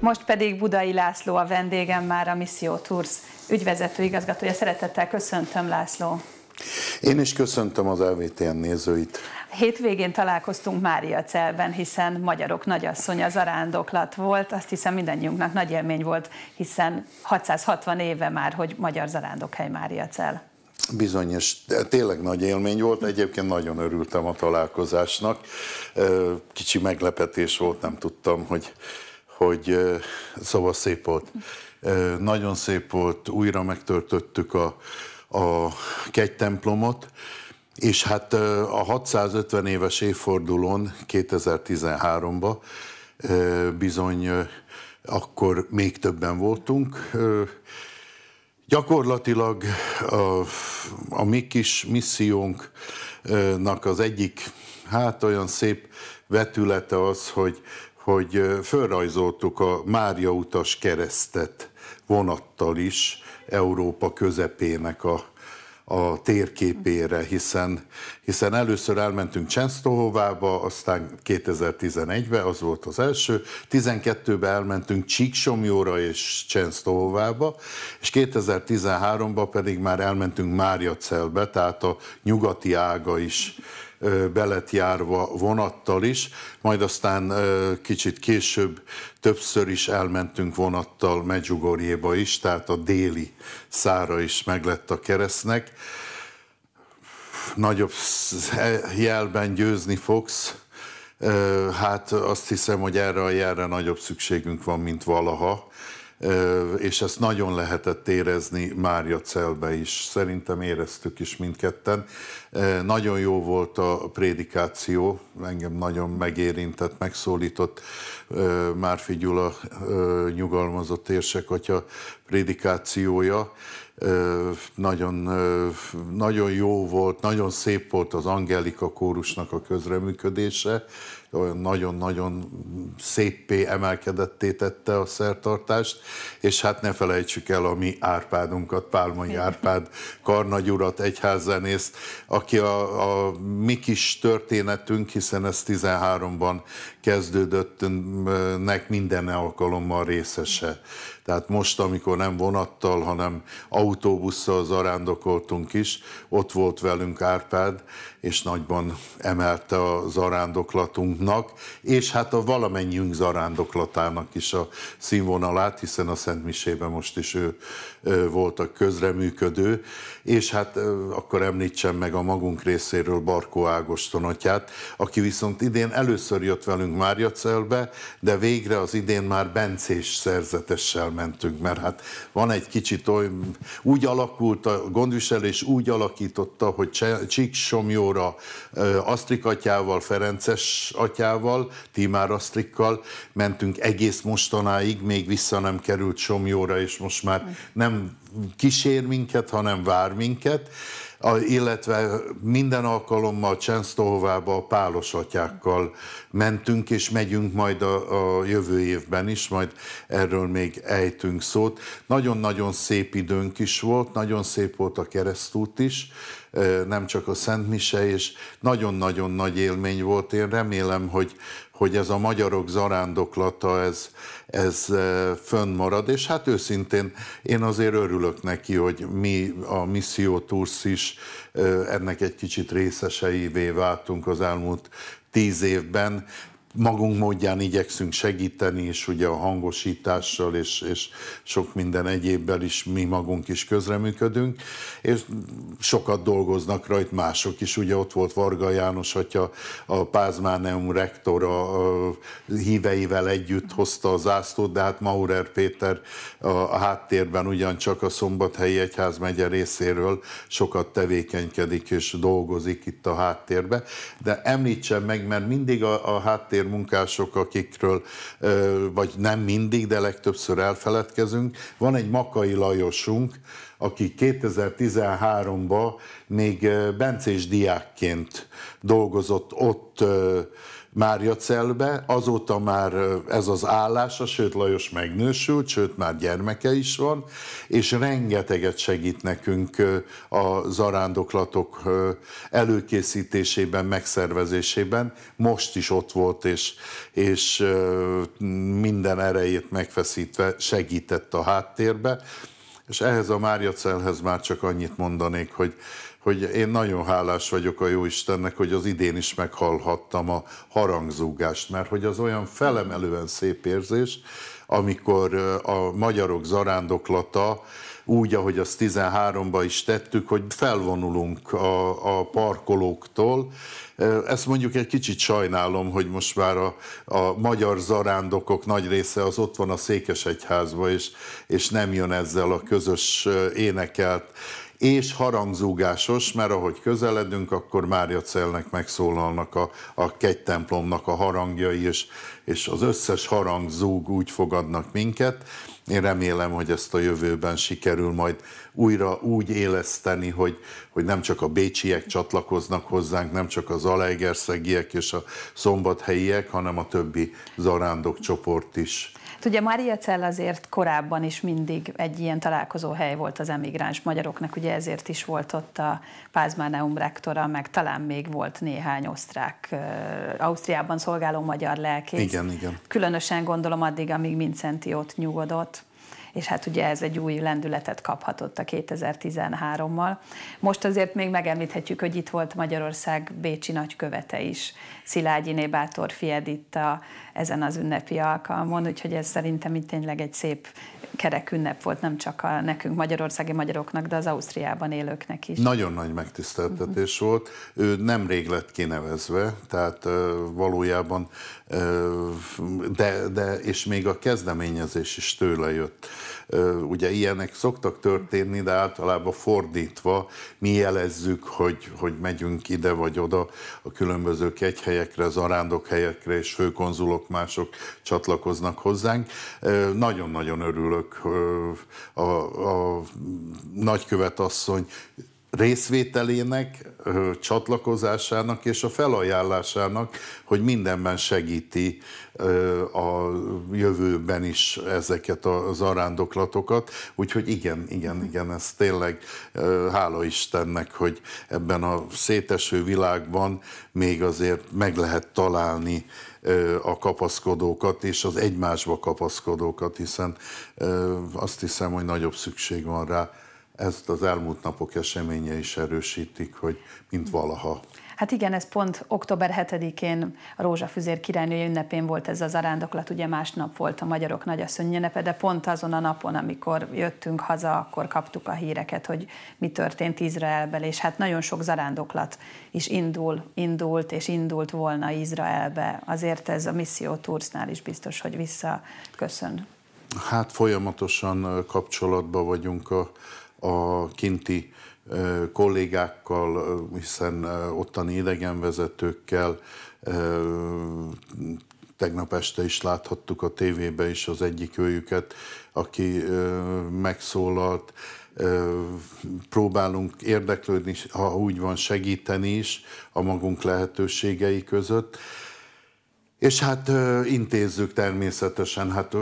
Most pedig Budai László a vendégem már a Missió Tours ügyvezető igazgatója. Szeretettel köszöntöm László. Én is köszöntöm az LVTN nézőit. Hétvégén találkoztunk Mária Celben, hiszen magyarok nagyasszony az arándoklat volt. Azt hiszem mindannyiunknak nagy élmény volt, hiszen 660 éve már, hogy magyar zarándokhely Mária Cel. Bizonyos, tényleg nagy élmény volt. Egyébként nagyon örültem a találkozásnak. Kicsi meglepetés volt, nem tudtam, hogy hogy szóval szép volt. Nagyon szép volt, újra megtörtöttük a, a kegytemplomot, és hát a 650 éves évfordulón 2013-ban bizony akkor még többen voltunk. Gyakorlatilag a, a mi kis missziónknak az egyik, hát olyan szép vetülete az, hogy hogy fölrajzoltuk a Mária utas keresztet vonattal is Európa közepének a, a térképére, hiszen, hiszen először elmentünk Csensztóhovába, aztán 2011-ben, az volt az első, 12-ben elmentünk Csíksomjóra és Csensztóhovába, és 2013-ban pedig már elmentünk celbe, tehát a nyugati ága is belet járva vonattal is, majd aztán kicsit később többször is elmentünk vonattal Megyugorjéba is, tehát a déli szára is meglett a keresztnek. Nagyobb e, jelben győzni fogsz, hát azt hiszem, hogy erre a jelre nagyobb szükségünk van, mint valaha és ezt nagyon lehetett érezni Mária Celbe is. Szerintem éreztük is mindketten. Nagyon jó volt a prédikáció, engem nagyon megérintett, megszólított Márfi Gyula nyugalmazott érsek atya prédikációja. Nagyon, nagyon jó volt, nagyon szép volt az Angelika kórusnak a közreműködése, olyan nagyon-nagyon széppé emelkedetté tette a szertartást, és hát ne felejtsük el a mi Árpádunkat, Pálmai Árpád karnagy urat, egyházzenészt, aki a, a mi kis történetünk, hiszen ez 13-ban kezdődött, nek minden alkalommal részese. Tehát most, amikor nem vonattal, hanem autóbusszal zarándokoltunk is, ott volt velünk Árpád, és nagyban emelte az zarándoklatunk mindannyiunknak, és hát a valamennyiünk zarándoklatának is a színvonalát, hiszen a Szent Misében most is ő volt a közreműködő, és hát akkor említsem meg a magunk részéről Barkó Ágoston atyát, aki viszont idén először jött velünk Celbe, de végre az idén már Bencés szerzetessel mentünk, mert hát van egy kicsit oly, úgy alakult a gondviselés, úgy alakította, hogy Csíksomjóra Somjóra Asztrik atyával, Ferences atyával, Batyával, Timár Asztrikkal mentünk egész mostanáig, még vissza nem került Somjóra, és most már nem kísér minket, hanem vár minket, a, illetve minden alkalommal Csensztóhovába a pálos atyákkal mentünk, és megyünk majd a, a jövő évben is, majd erről még ejtünk szót. Nagyon-nagyon szép időnk is volt, nagyon szép volt a keresztút is, nem csak a Szent Mise, és nagyon-nagyon nagy élmény volt. Én remélem, hogy, hogy ez a magyarok zarándoklata, ez, ez fönnmarad, és hát őszintén én azért örülök neki, hogy mi a Misszió Tours is ennek egy kicsit részeseivé váltunk az elmúlt tíz évben, magunk módján igyekszünk segíteni, és ugye a hangosítással és, és sok minden egyébbel is mi magunk is közreműködünk, és sokat dolgoznak rajt mások is. Ugye ott volt Varga János, atya, a Pázmáneum rektor a híveivel együtt hozta a zászlót, de hát Maurer Péter a háttérben ugyancsak a Szombathelyi megye részéről sokat tevékenykedik és dolgozik itt a háttérbe. De említsem meg, mert mindig a, a háttér munkások, akikről vagy nem mindig, de legtöbbször elfeledkezünk. Van egy Makai Lajosunk, aki 2013-ban még bencés diákként dolgozott ott már jött Celbe, azóta már ez az állása, sőt Lajos megnősült, sőt már gyermeke is van, és rengeteget segít nekünk a zarándoklatok előkészítésében, megszervezésében. Most is ott volt, és, és minden erejét megfeszítve segített a háttérbe. És ehhez a Márjacelhez már csak annyit mondanék, hogy hogy én nagyon hálás vagyok a jó Istennek, hogy az idén is meghallhattam a harangzúgást, mert hogy az olyan felemelően szép érzés, amikor a magyarok zarándoklata úgy, ahogy azt 13-ba is tettük, hogy felvonulunk a, a parkolóktól. Ezt mondjuk egy kicsit sajnálom, hogy most már a, a magyar zarándokok nagy része az ott van a Székesegyházban, és, és nem jön ezzel a közös énekelt és harangzúgásos, mert ahogy közeledünk, akkor Mária Celnek megszólalnak a, a kegytemplomnak a harangjai, és, és az összes harangzúg úgy fogadnak minket. Én remélem, hogy ezt a jövőben sikerül majd újra úgy éleszteni, hogy, hogy nem csak a bécsiek csatlakoznak hozzánk, nem csak az alaegerszegiek és a szombathelyiek, hanem a többi zarándok csoport is. Hát ugye Mária Cell azért korábban is mindig egy ilyen találkozó hely volt az emigráns magyaroknak, ugye ezért is volt ott a Pázmáneum rektora, meg talán még volt néhány osztrák, Ausztriában szolgáló magyar lelkész. Igen, igen. Különösen gondolom addig, amíg Mincenti ott nyugodott és hát ugye ez egy új lendületet kaphatott a 2013-mal. Most azért még megemlíthetjük, hogy itt volt Magyarország Bécsi nagykövete is, Szilágyiné itt a ezen az ünnepi alkalmon, úgyhogy ez szerintem itt tényleg egy szép kerek ünnep volt, nem csak a nekünk magyarországi magyaroknak, de az Ausztriában élőknek is. Nagyon nagy megtiszteltetés uh-huh. volt. Ő nem rég lett kinevezve, tehát uh, valójában, uh, de, de és még a kezdeményezés is tőle jött. Ugye ilyenek szoktak történni, de általában fordítva mi jelezzük, hogy, hogy megyünk ide vagy oda a különböző kegyhelyekre, helyekre és főkonzulok mások csatlakoznak hozzánk. Nagyon-nagyon örülök a, a nagykövet asszony részvételének, csatlakozásának és a felajánlásának, hogy mindenben segíti a jövőben is ezeket az arándoklatokat. Úgyhogy igen, igen, mhm. igen, ez tényleg hála Istennek, hogy ebben a széteső világban még azért meg lehet találni a kapaszkodókat és az egymásba kapaszkodókat, hiszen azt hiszem, hogy nagyobb szükség van rá, ezt az elmúlt napok eseménye is erősítik, hogy mint valaha. Hát igen, ez pont október 7-én a Rózsafüzér királynő ünnepén volt ez az arándoklat, ugye másnap volt a magyarok nagyasszony ünnepe, de pont azon a napon, amikor jöttünk haza, akkor kaptuk a híreket, hogy mi történt Izraelben, és hát nagyon sok zarándoklat is indul, indult és indult volna Izraelbe. Azért ez a Misszió Tursznál is biztos, hogy visszaköszön. Hát folyamatosan kapcsolatban vagyunk a a kinti kollégákkal, hiszen ottani idegenvezetőkkel, tegnap este is láthattuk a tévébe is az egyik őjüket, aki megszólalt, próbálunk érdeklődni, ha úgy van, segíteni is a magunk lehetőségei között. És hát intézzük természetesen, hát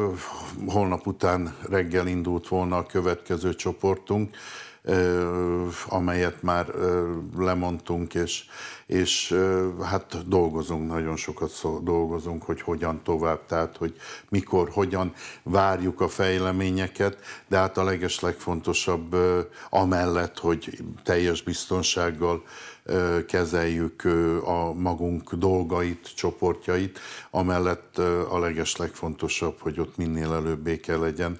holnap után reggel indult volna a következő csoportunk, amelyet már lemondtunk, és, és hát dolgozunk, nagyon sokat dolgozunk, hogy hogyan tovább, tehát hogy mikor, hogyan várjuk a fejleményeket, de hát a leges legfontosabb amellett, hogy teljes biztonsággal kezeljük a magunk dolgait, csoportjait, amellett a leges legfontosabb, hogy ott minél előbb béke legyen,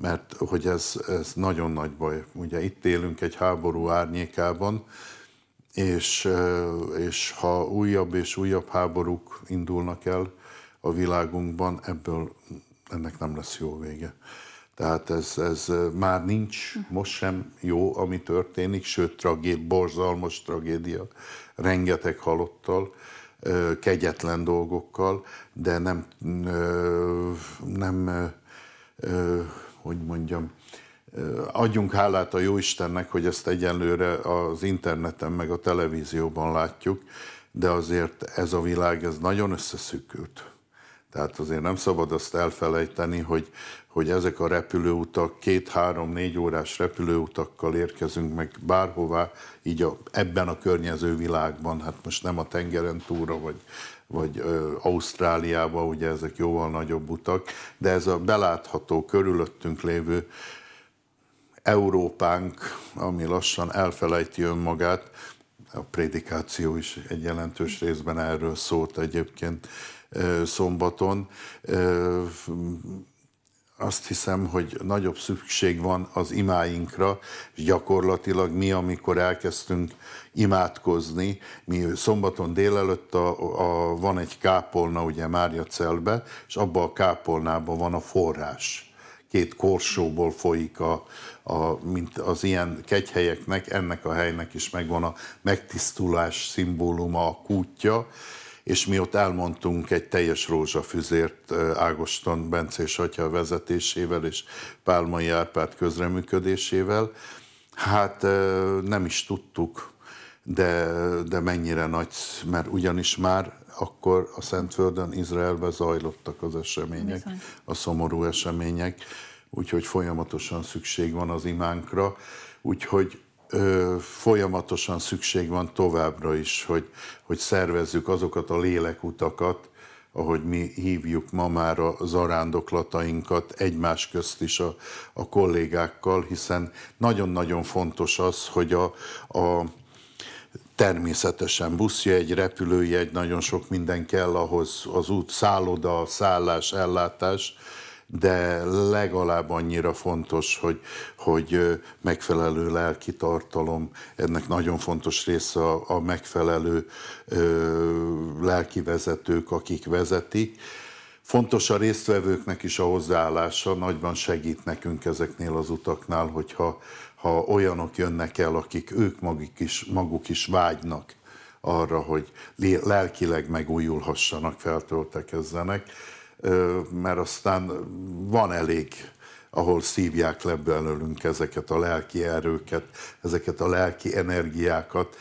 mert hogy ez, ez nagyon nagy baj. Ugye itt élünk egy háború árnyékában, és, és ha újabb és újabb háborúk indulnak el a világunkban, ebből ennek nem lesz jó vége. Tehát ez, ez már nincs most sem jó, ami történik, sőt, tragéd, borzalmas tragédia, rengeteg halottal, kegyetlen dolgokkal, de nem, nem hogy mondjam, adjunk hálát a Jóistennek, hogy ezt egyenlőre az interneten meg a televízióban látjuk, de azért ez a világ ez nagyon összeszűkült. Tehát azért nem szabad azt elfelejteni, hogy, hogy ezek a repülőutak, két-három-négy órás repülőutakkal érkezünk meg bárhová, így a, ebben a környező világban, hát most nem a tengeren túra, vagy vagy ö, Ausztráliába, ugye ezek jóval nagyobb utak, de ez a belátható, körülöttünk lévő Európánk, ami lassan elfelejti önmagát, a prédikáció is egy jelentős részben erről szólt egyébként szombaton, azt hiszem, hogy nagyobb szükség van az imáinkra, és gyakorlatilag mi, amikor elkezdtünk imádkozni, mi szombaton délelőtt a, a, van egy kápolna, ugye Mária Celbe, és abban a kápolnában van a forrás. Két korsóból folyik a, a, mint az ilyen kegyhelyeknek, ennek a helynek is megvan a megtisztulás szimbóluma, a kútja, és mi ott elmondtunk egy teljes rózsafüzért Ágoston Bence és atya vezetésével és Pálmai Árpád közreműködésével. Hát nem is tudtuk, de, de mennyire nagy, mert ugyanis már akkor a Szentföldön, Izraelbe zajlottak az események, Bizony. a szomorú események, úgyhogy folyamatosan szükség van az imánkra, úgyhogy ö, folyamatosan szükség van továbbra is, hogy, hogy szervezzük azokat a lélekutakat, ahogy mi hívjuk ma már a zarándoklatainkat egymás közt is a, a kollégákkal, hiszen nagyon-nagyon fontos az, hogy a, a természetesen buszjegy, repülőjegy, nagyon sok minden kell ahhoz, az út, szálloda, szállás, ellátás, de legalább annyira fontos, hogy, hogy megfelelő lelki tartalom, ennek nagyon fontos része a, a megfelelő ö, lelki vezetők, akik vezetik. Fontos a résztvevőknek is a hozzáállása, nagyban segít nekünk ezeknél az utaknál, hogyha ha olyanok jönnek el, akik ők maguk is, maguk is vágynak arra, hogy lelkileg megújulhassanak, feltöltekezzenek mert aztán van elég ahol szívják le belőlünk ezeket a lelki erőket, ezeket a lelki energiákat.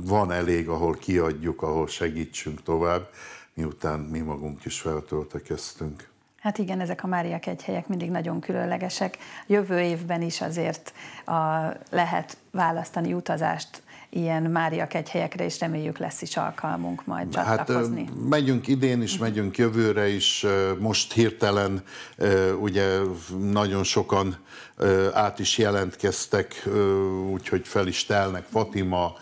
Van elég, ahol kiadjuk, ahol segítsünk tovább, miután mi magunk is feltöltekeztünk. Hát igen, ezek a Máriak egy helyek mindig nagyon különlegesek. Jövő évben is azért a, lehet választani utazást ilyen Mária kegyhelyekre is reméljük lesz is alkalmunk majd hát, csatlakozni. Hát megyünk idén is, mhm. megyünk jövőre is, most hirtelen ugye nagyon sokan át is jelentkeztek, úgyhogy fel is telnek Fatima,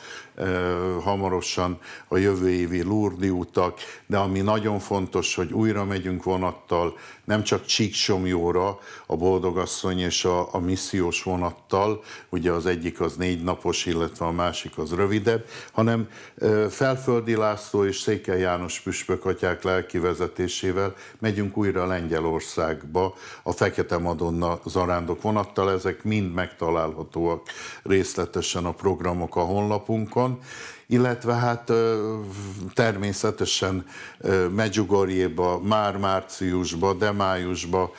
hamarosan a jövő évi Lurdi utak, de ami nagyon fontos, hogy újra megyünk vonattal, nem csak Csíksomjóra, a Boldogasszony és a, a missziós vonattal, ugye az egyik az négy napos, illetve a másik az rövidebb, hanem Felföldi László és Székely János püspök atyák lelki vezetésével megyünk újra Lengyelországba a Fekete Madonna zarándok vonattal, ezek mind megtalálhatóak részletesen a programok a honlapunkon, van, illetve hát természetesen Medjugorjéba, már márciusba, de májusba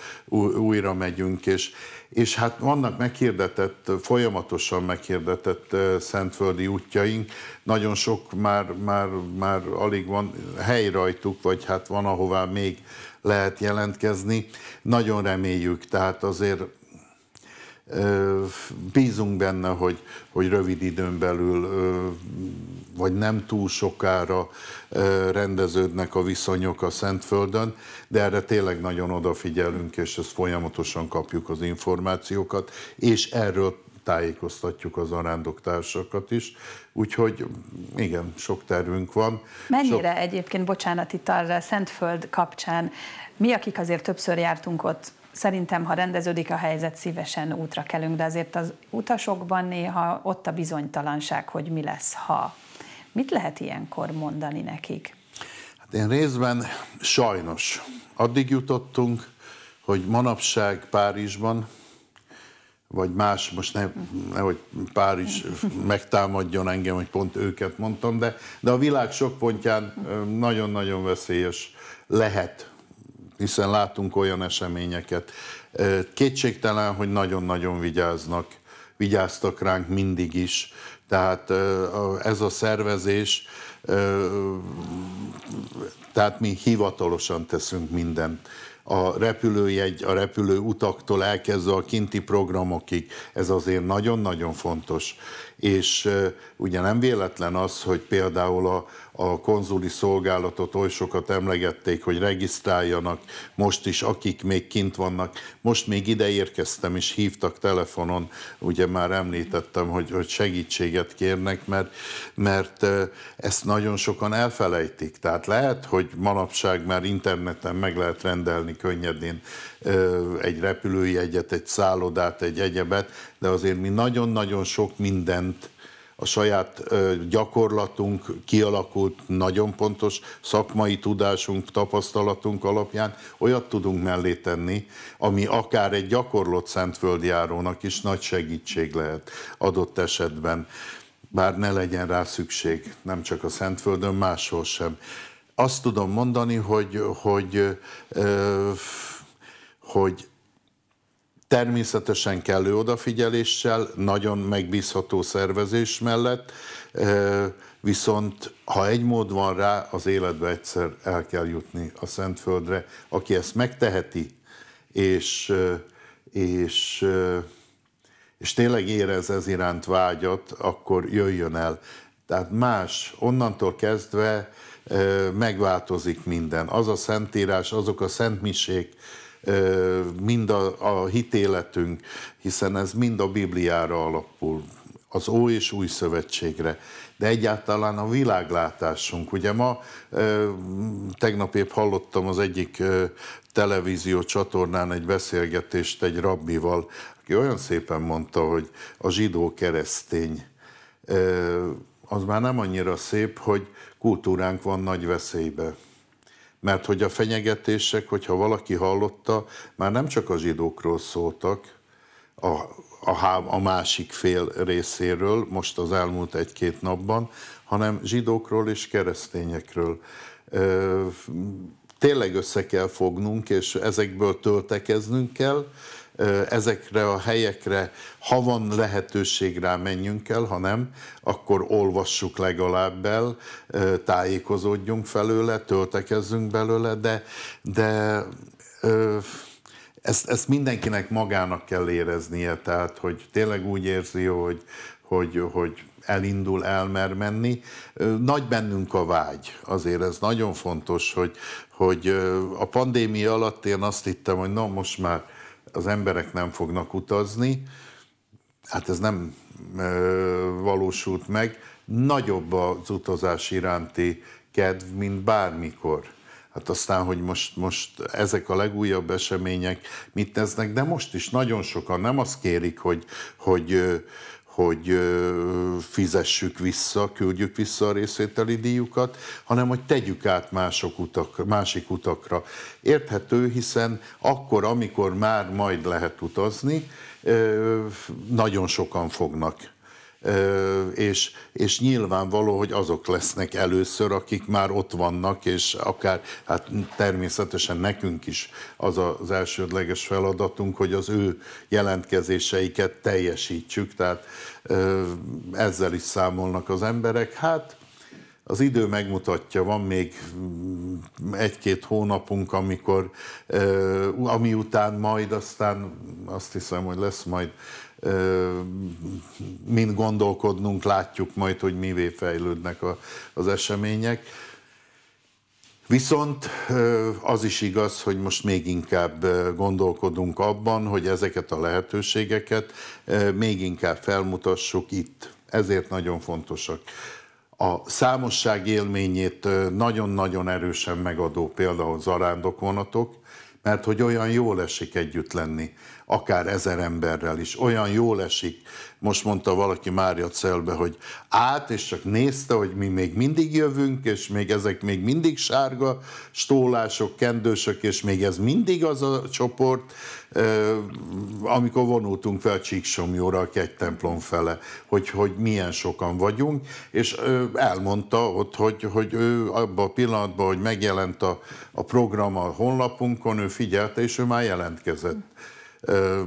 újra megyünk, és, és hát vannak meghirdetett, folyamatosan meghirdetett szentföldi útjaink, nagyon sok már, már, már alig van hely rajtuk, vagy hát van ahová még lehet jelentkezni. Nagyon reméljük, tehát azért Bízunk benne, hogy, hogy rövid időn belül, vagy nem túl sokára rendeződnek a viszonyok a Szentföldön, de erre tényleg nagyon odafigyelünk, és ezt folyamatosan kapjuk az információkat, és erről tájékoztatjuk az arándoktársakat is. Úgyhogy igen, sok tervünk van. Mennyire sok... egyébként, bocsánat, itt a Szentföld kapcsán, mi, akik azért többször jártunk ott, szerintem, ha rendeződik a helyzet, szívesen útra kelünk, de azért az utasokban néha ott a bizonytalanság, hogy mi lesz, ha. Mit lehet ilyenkor mondani nekik? Hát én részben sajnos addig jutottunk, hogy manapság Párizsban, vagy más, most ne, nehogy Párizs megtámadjon engem, hogy pont őket mondtam, de, de a világ sok pontján nagyon-nagyon veszélyes lehet hiszen látunk olyan eseményeket. Kétségtelen, hogy nagyon-nagyon vigyáznak, vigyáztak ránk mindig is. Tehát ez a szervezés, tehát mi hivatalosan teszünk mindent a repülőjegy, a repülő utaktól elkezdve a kinti programokig, ez azért nagyon-nagyon fontos. És ugye nem véletlen az, hogy például a, a konzuli szolgálatot oly sokat emlegették, hogy regisztráljanak most is, akik még kint vannak. Most még ide érkeztem, és hívtak telefonon, ugye már említettem, hogy, hogy segítséget kérnek, mert, mert ezt nagyon sokan elfelejtik. Tehát lehet, hogy manapság már interneten meg lehet rendelni könnyedén egy repülőjegyet, egy szállodát, egy egyebet, de azért mi nagyon-nagyon sok mindent a saját gyakorlatunk, kialakult nagyon pontos szakmai tudásunk, tapasztalatunk alapján olyat tudunk mellé tenni, ami akár egy gyakorlott szentföldjárónak is nagy segítség lehet adott esetben bár ne legyen rá szükség, nem csak a Szentföldön, máshol sem azt tudom mondani, hogy, hogy, hogy természetesen kellő odafigyeléssel, nagyon megbízható szervezés mellett, viszont ha egy mód van rá, az életbe egyszer el kell jutni a Szentföldre. Aki ezt megteheti, és, és, és tényleg érez ez iránt vágyat, akkor jöjjön el. Tehát más, onnantól kezdve megváltozik minden. Az a szentírás, azok a szentmiség, mind a, a hitéletünk, hiszen ez mind a Bibliára alapul, az Ó és Új Szövetségre, de egyáltalán a világlátásunk. Ugye ma, tegnap épp hallottam az egyik televízió csatornán egy beszélgetést egy rabbival, aki olyan szépen mondta, hogy a zsidó keresztény az már nem annyira szép, hogy kultúránk van nagy veszélybe. Mert hogy a fenyegetések, hogyha valaki hallotta, már nem csak a zsidókról szóltak, a, a, a másik fél részéről, most az elmúlt egy-két napban, hanem zsidókról és keresztényekről. Ö, tényleg össze kell fognunk, és ezekből töltekeznünk kell, ezekre a helyekre, ha van lehetőség rá, menjünk el, ha nem, akkor olvassuk legalább el, tájékozódjunk felőle, töltekezzünk belőle, de, de ezt, ezt mindenkinek magának kell éreznie, tehát hogy tényleg úgy érzi, hogy, hogy, hogy elindul, elmer menni. Nagy bennünk a vágy, azért ez nagyon fontos, hogy, hogy a pandémia alatt én azt hittem, hogy na most már az emberek nem fognak utazni, hát ez nem ö, valósult meg, nagyobb az utazás iránti kedv, mint bármikor. Hát aztán, hogy most, most ezek a legújabb események mit tesznek, de most is nagyon sokan nem azt kérik, hogy, hogy, hogy fizessük vissza, küldjük vissza a részvételi díjukat, hanem hogy tegyük át mások utak, másik utakra. Érthető, hiszen akkor, amikor már majd lehet utazni, nagyon sokan fognak és, és nyilvánvaló, hogy azok lesznek először, akik már ott vannak, és akár, hát természetesen nekünk is az az elsődleges feladatunk, hogy az ő jelentkezéseiket teljesítsük, tehát ezzel is számolnak az emberek. Hát az idő megmutatja, van még mm, egy-két hónapunk, amikor, ami után majd aztán azt hiszem, hogy lesz majd mind gondolkodnunk, látjuk majd, hogy mivé fejlődnek a, az események. Viszont az is igaz, hogy most még inkább gondolkodunk abban, hogy ezeket a lehetőségeket még inkább felmutassuk itt. Ezért nagyon fontosak. A számosság élményét nagyon-nagyon erősen megadó például zarándokvonatok, mert hogy olyan jól esik együtt lenni akár ezer emberrel is. Olyan jól esik, most mondta valaki Mária Celbe, hogy át, és csak nézte, hogy mi még mindig jövünk, és még ezek még mindig sárga stólások, kendősök, és még ez mindig az a csoport, amikor vonultunk fel Csíksomjóra a kegy templom fele, hogy, hogy milyen sokan vagyunk, és elmondta ott, hogy, hogy ő abban a pillanatban, hogy megjelent a, a program a honlapunkon, ő figyelte, és ő már jelentkezett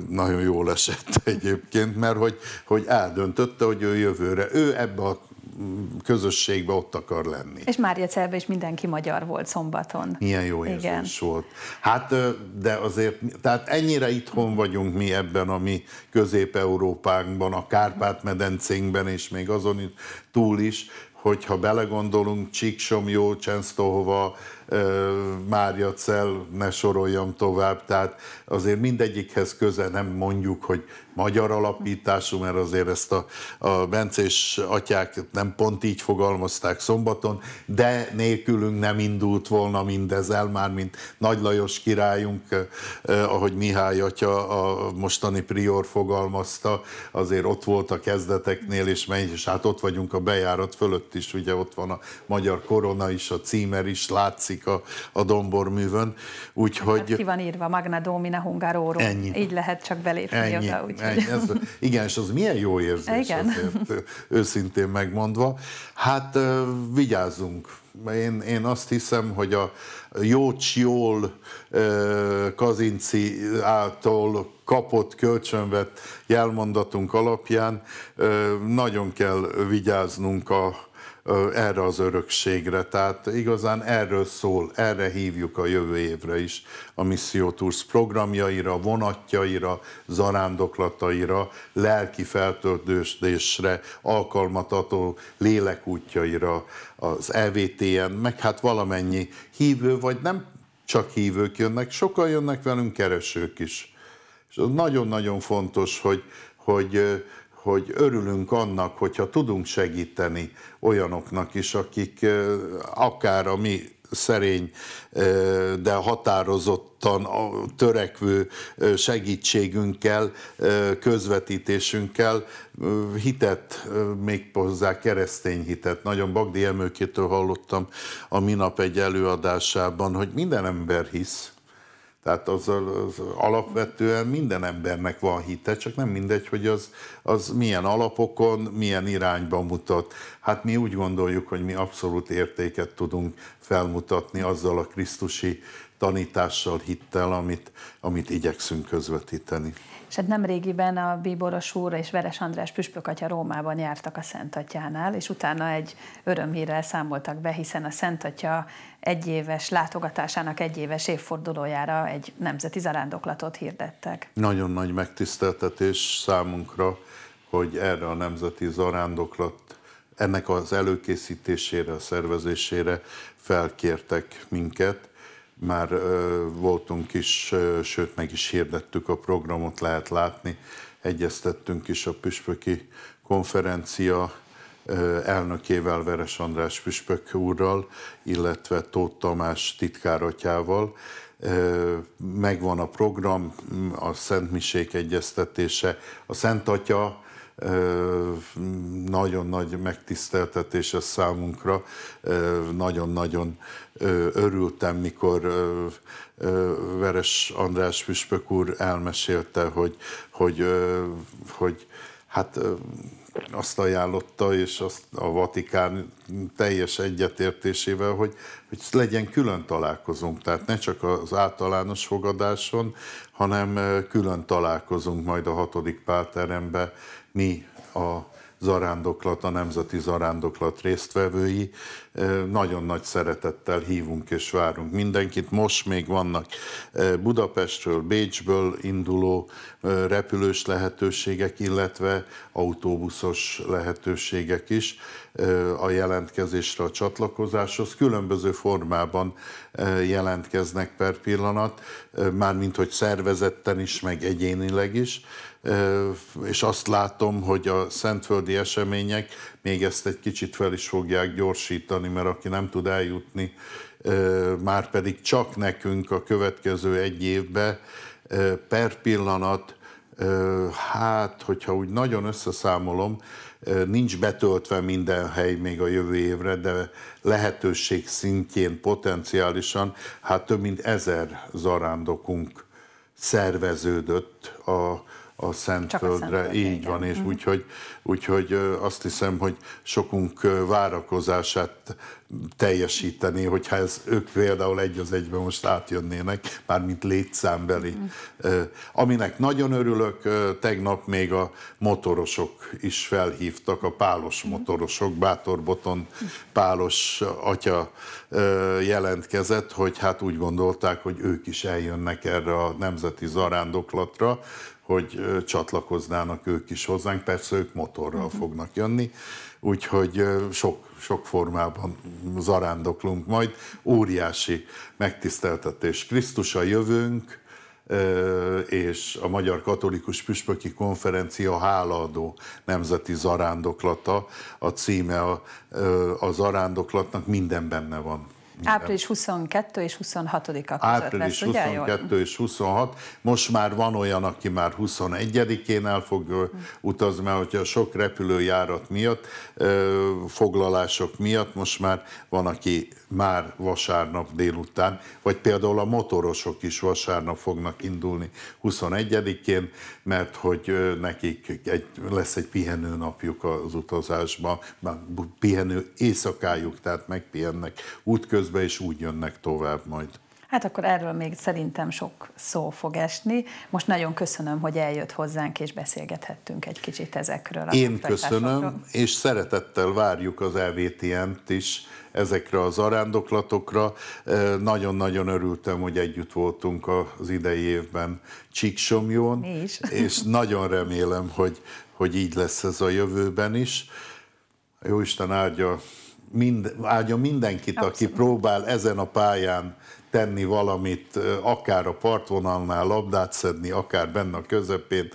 nagyon jól esett egyébként, mert hogy, hogy eldöntötte, hogy ő jövőre, ő ebbe a mm, közösségbe ott akar lenni. És Mária Cerbe is mindenki magyar volt szombaton. Milyen jó érzés Igen. volt. Hát, de azért, tehát ennyire itthon vagyunk mi ebben a mi közép-európánkban, a Kárpát-medencénkben, és még azon túl is, hogyha belegondolunk, Csíksomjó, Csensztóhova, Mária Cell, ne soroljam tovább, tehát azért mindegyikhez köze nem mondjuk, hogy magyar alapítású, mert azért ezt a, a bencés atyák nem pont így fogalmazták szombaton, de nélkülünk nem indult volna mindez el, már mint Nagy Lajos királyunk, ahogy Mihály atya a mostani prior fogalmazta, azért ott volt a kezdeteknél, és, megy, és hát ott vagyunk a bejárat fölött is, ugye ott van a magyar korona is, a címer is, látszik a, a domborművön. Úgyhogy... Hát ki van írva, Magna Domina Hungarorum. Ennyi. Így lehet csak belépni ennyi, oda. Úgy, ennyi. Ez, igen, és az milyen jó érzés igen. azért, őszintén megmondva. Hát vigyázzunk. Én, én azt hiszem, hogy a Jócs Jól Kazinci által kapott, kölcsönvet jelmondatunk alapján nagyon kell vigyáznunk a erre az örökségre. Tehát igazán erről szól, erre hívjuk a jövő évre is a Missio Tours programjaira, vonatjaira, zarándoklataira, lelki feltöltődésre, alkalmat adó lélekútjaira az EVTN, meg hát valamennyi hívő, vagy nem csak hívők jönnek, sokan jönnek velünk keresők is. És nagyon-nagyon fontos, hogy, hogy hogy örülünk annak, hogyha tudunk segíteni olyanoknak is, akik akár a mi szerény, de határozottan törekvő segítségünkkel, közvetítésünkkel hitet, még hozzá keresztény hitet. Nagyon Bagdi Emőkétől hallottam a minap egy előadásában, hogy minden ember hisz, tehát az, az alapvetően minden embernek van hite, csak nem mindegy, hogy az, az milyen alapokon, milyen irányba mutat. Hát mi úgy gondoljuk, hogy mi abszolút értéket tudunk felmutatni azzal a krisztusi tanítással, hittel, amit, amit igyekszünk közvetíteni. És hát nemrégiben a Bíboros úr és Veres András püspök atya Rómában jártak a Szent Atyánál, és utána egy örömhírrel számoltak be, hiszen a Szent Atya egyéves látogatásának egyéves évfordulójára egy nemzeti zarándoklatot hirdettek. Nagyon nagy megtiszteltetés számunkra, hogy erre a nemzeti zarándoklat ennek az előkészítésére, a szervezésére felkértek minket már voltunk is, sőt meg is hirdettük a programot, lehet látni, egyeztettünk is a püspöki konferencia elnökével, Veres András püspök úrral, illetve Tóth Tamás Ö, Megvan a program, a Szent egyeztetése. A Szent Atya nagyon nagy megtiszteltetés ez számunkra, nagyon-nagyon örültem, mikor Veres András Püspök úr elmesélte, hogy, hogy, hogy hát azt ajánlotta, és azt a Vatikán teljes egyetértésével, hogy, hogy legyen külön találkozunk, tehát ne csak az általános fogadáson, hanem külön találkozunk majd a hatodik pálterembe mi a zarándoklat, a Nemzeti Zarándoklat résztvevői, nagyon nagy szeretettel hívunk és várunk mindenkit. Most még vannak Budapestről, Bécsből induló repülős lehetőségek, illetve autóbuszos lehetőségek is a jelentkezésre, a csatlakozáshoz. Különböző formában jelentkeznek per pillanat, mármint hogy szervezetten is, meg egyénileg is és azt látom, hogy a szentföldi események még ezt egy kicsit fel is fogják gyorsítani, tartani, mert aki nem tud eljutni, már pedig csak nekünk a következő egy évbe per pillanat, hát, hogyha úgy nagyon összeszámolom, nincs betöltve minden hely még a jövő évre, de lehetőség szintjén potenciálisan, hát több mint ezer zarándokunk szerveződött a a Szentföldre. Szent így igen. így van, és mm. úgyhogy, úgyhogy azt hiszem, hogy sokunk várakozását teljesíteni, hogyha ez, ők például egy az egyben most átjönnének, mármint létszámbeli. Mm. Aminek nagyon örülök, tegnap még a motorosok is felhívtak, a pálos mhm. motorosok, Bátor Boton pálos atya jelentkezett, hogy hát úgy gondolták, hogy ők is eljönnek erre a nemzeti zarándoklatra, hogy csatlakoznának ők is hozzánk, persze ők motorral mhm. fognak jönni, úgyhogy sok, sok formában zarándoklunk majd. Óriási megtiszteltetés. Krisztus a jövőnk, és a Magyar Katolikus Püspöki Konferencia hálaadó nemzeti zarándoklata. A címe a, a zarándoklatnak minden benne van. Április 22 és 26-a között Április lesz, 22 ugye? és 26. Most már van olyan, aki már 21-én el fog utazni, mert hogyha sok repülőjárat miatt, foglalások miatt, most már van, aki már vasárnap délután, vagy például a motorosok is vasárnap fognak indulni 21-én, mert hogy nekik egy, lesz egy pihenő napjuk az utazásban, pihenő éjszakájuk, tehát megpihennek útközben, közben, és úgy jönnek tovább majd. Hát akkor erről még szerintem sok szó fog esni. Most nagyon köszönöm, hogy eljött hozzánk, és beszélgethettünk egy kicsit ezekről. A Én köszönöm, és szeretettel várjuk az LVTN-t e is ezekre az arándoklatokra. Nagyon-nagyon örültem, hogy együtt voltunk az idei évben Csíksomjón, és nagyon remélem, hogy, hogy így lesz ez a jövőben is. Jóisten áldja mind, áldja mindenkit, Abszolút. aki próbál ezen a pályán tenni valamit, akár a partvonalnál labdát szedni, akár benne a közepén,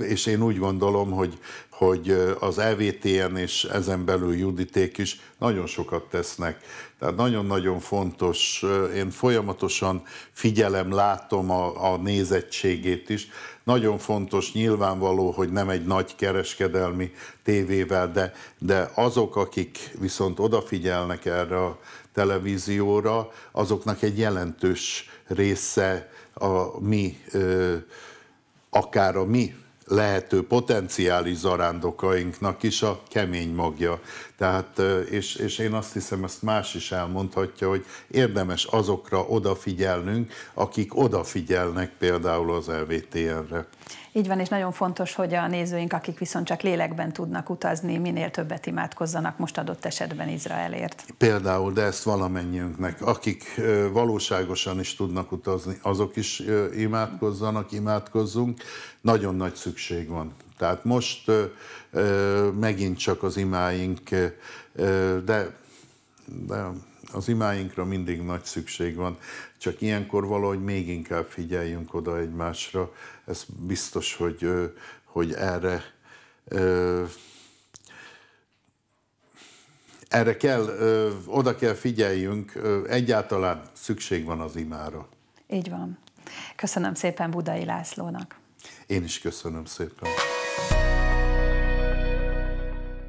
és én úgy gondolom, hogy, hogy az EVTN és ezen belül Juditék is nagyon sokat tesznek. Tehát nagyon-nagyon fontos, én folyamatosan figyelem, látom a, a nézettségét is. Nagyon fontos, nyilvánvaló, hogy nem egy nagy kereskedelmi tévével, de, de azok, akik viszont odafigyelnek erre a televízióra, azoknak egy jelentős része a mi ö, akár a mi lehető potenciális zarándokainknak is a kemény magja. Tehát, és, és én azt hiszem, ezt más is elmondhatja, hogy érdemes azokra odafigyelnünk, akik odafigyelnek például az LVTR-re. Így van, és nagyon fontos, hogy a nézőink, akik viszont csak lélekben tudnak utazni, minél többet imádkozzanak most adott esetben Izraelért. Például, de ezt valamennyiünknek, akik valóságosan is tudnak utazni, azok is imádkozzanak, imádkozzunk. Nagyon nagy szükség van tehát most megint csak az imáink, de, de az imáinkra mindig nagy szükség van, csak ilyenkor valahogy még inkább figyeljünk oda egymásra. Ez biztos, hogy, hogy erre erre kell, oda kell figyeljünk, egyáltalán szükség van az imára. Így van. Köszönöm szépen Budai Lászlónak. Én is köszönöm szépen.